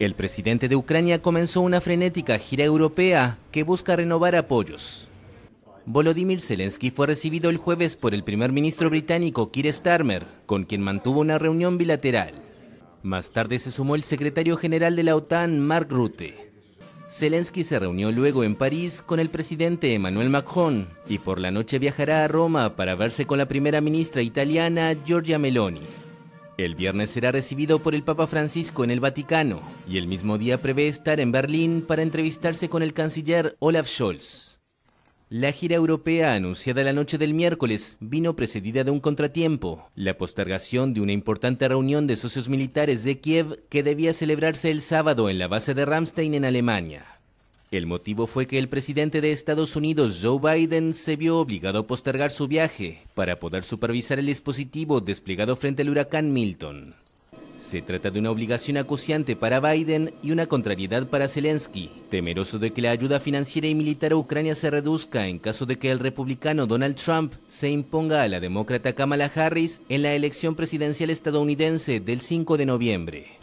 El presidente de Ucrania comenzó una frenética gira europea que busca renovar apoyos. Volodymyr Zelensky fue recibido el jueves por el primer ministro británico Keir Starmer, con quien mantuvo una reunión bilateral. Más tarde se sumó el secretario general de la OTAN, Mark Rutte. Zelensky se reunió luego en París con el presidente Emmanuel Macron y por la noche viajará a Roma para verse con la primera ministra italiana Giorgia Meloni. El viernes será recibido por el Papa Francisco en el Vaticano y el mismo día prevé estar en Berlín para entrevistarse con el canciller Olaf Scholz. La gira europea anunciada la noche del miércoles vino precedida de un contratiempo, la postergación de una importante reunión de socios militares de Kiev que debía celebrarse el sábado en la base de Ramstein en Alemania. El motivo fue que el presidente de Estados Unidos, Joe Biden, se vio obligado a postergar su viaje para poder supervisar el dispositivo desplegado frente al huracán Milton. Se trata de una obligación acuciante para Biden y una contrariedad para Zelensky, temeroso de que la ayuda financiera y militar a Ucrania se reduzca en caso de que el republicano Donald Trump se imponga a la demócrata Kamala Harris en la elección presidencial estadounidense del 5 de noviembre.